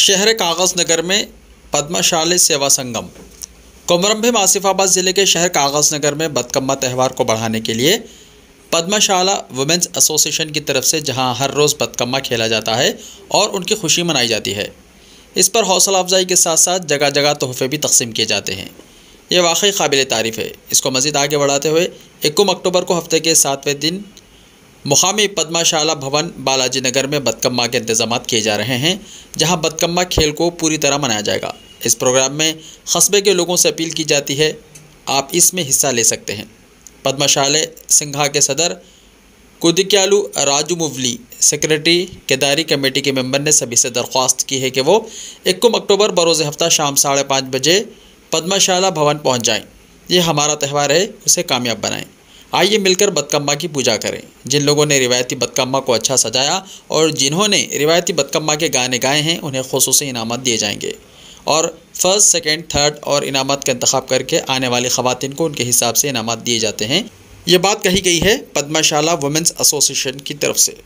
शहर कागज़ नगर में पद्माशाली सेवा संगम कोमरम्भिम आसिफाबाद ज़िले के शहर कागज़ नगर में बदकम्मा त्यौहार को बढ़ाने के लिए पद्माशाला वुमेंस एसोसिएशन की तरफ से जहां हर रोज़ बदकम्मा खेला जाता है और उनकी खुशी मनाई जाती है इस पर हौसला अफजाई के साथ साथ जगह जगह तोहफे भी तकसीम किए जाते हैं ये वाकई काबिल तारीफ़ है इसको मज़ीद आगे बढ़ाते हुए इक्कीस अक्टूबर को हफ्ते के सातवें दिन मुकामी पदमाशाला भवन बालाजी नगर में बदकम्मा के इंतजाम किए जा रहे हैं जहां बदकम्मा खेल को पूरी तरह मनाया जाएगा इस प्रोग्राम में कस्बे के लोगों से अपील की जाती है आप इसमें हिस्सा ले सकते हैं पदमाशाले सिंघा के सदर कुदिक्यालू राजू मुवली सेक्रेटरी केदारी कमेटी के मेंबर ने सभी से दरख्वास्त की है कि वो इक्कीम अक्टूबर बरोज़ हफ्ता शाम साढ़े पाँच बजे पदमाशाला भवन पहुँच जाएँ ये हमारा त्यौहार है उसे कामयाब बनाएँ आइए मिलकर बदकम्मा की पूजा करें जिन लोगों ने रिवायती बदकम्मा को अच्छा सजाया और जिन्होंने रिवायती बदकम्मा के गाने गाए हैं उन्हें खसूस इनामत दिए जाएंगे और फर्स्ट सेकेंड थर्ड और इनामत का इंतखा करके आने वाली खातन को उनके हिसाब से इनामत दिए जाते हैं ये बात कही गई है पद्माशाला वुमेंस एसोसिएशन की तरफ से